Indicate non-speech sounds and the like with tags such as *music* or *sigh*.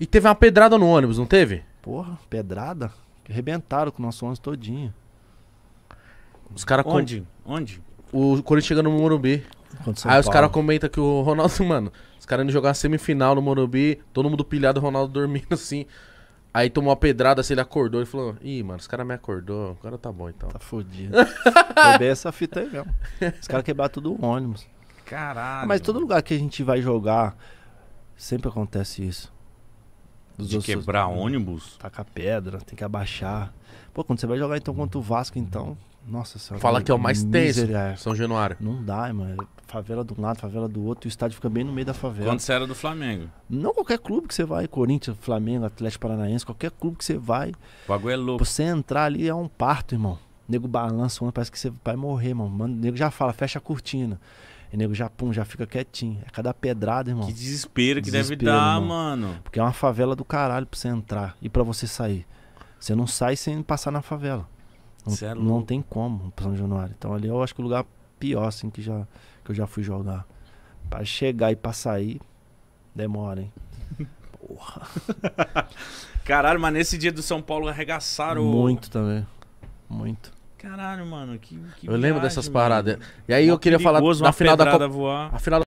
E teve uma pedrada no ônibus, não teve? Porra, pedrada? Arrebentaram com o nosso ônibus todinho. Os caras... Onde? Com... Onde? O Corinthians chegando no Morumbi. Aí os caras comentam que o Ronaldo, *laughs* mano, os caras indo jogar semifinal no Morumbi, todo mundo pilhado, o Ronaldo dormindo *laughs* assim. Aí tomou uma pedrada, assim, ele acordou e falou: Ih, mano, os caras me acordou, agora tá bom então. Tá fodido. *laughs* Foi bem essa fita aí mesmo. Os caras quebraram tudo o ônibus. Caralho. Mas todo lugar que a gente vai jogar, sempre acontece isso. Dos de ossos, quebrar né? ônibus. Tacar pedra, tem que abaixar. Pô, quando você vai jogar então contra o Vasco, então. Nossa senhora. Fala que é o mais tenso. É. São Januário. Não dá, mano. É favela de um lado, favela do outro, e o estádio fica bem no meio da favela. Quando você era do Flamengo? Não qualquer clube que você vai, Corinthians, Flamengo, Atlético Paranaense, qualquer clube que você vai. O bagulho é louco. Você entrar ali é um parto, irmão. O nego balança, parece que você vai morrer, mano. O nego já fala, fecha a cortina. E nego já, pum, já fica quietinho. É cada pedrada, irmão. Que desespero que desespero, deve dar, irmão. mano. Porque é uma favela do caralho pra você entrar e para você sair. Você não sai sem passar na favela. Não, é não tem como, São Januário. Então ali eu acho que o lugar pior, assim, que, já, que eu já fui jogar. para chegar e pra sair, demora, hein? *laughs* Porra. Caralho, mas nesse dia do São Paulo arregaçaram. Muito também. Muito. Caralho, mano, que, que Eu lembro dessas mano. paradas. E aí eu queria falar na final da Copa, a final da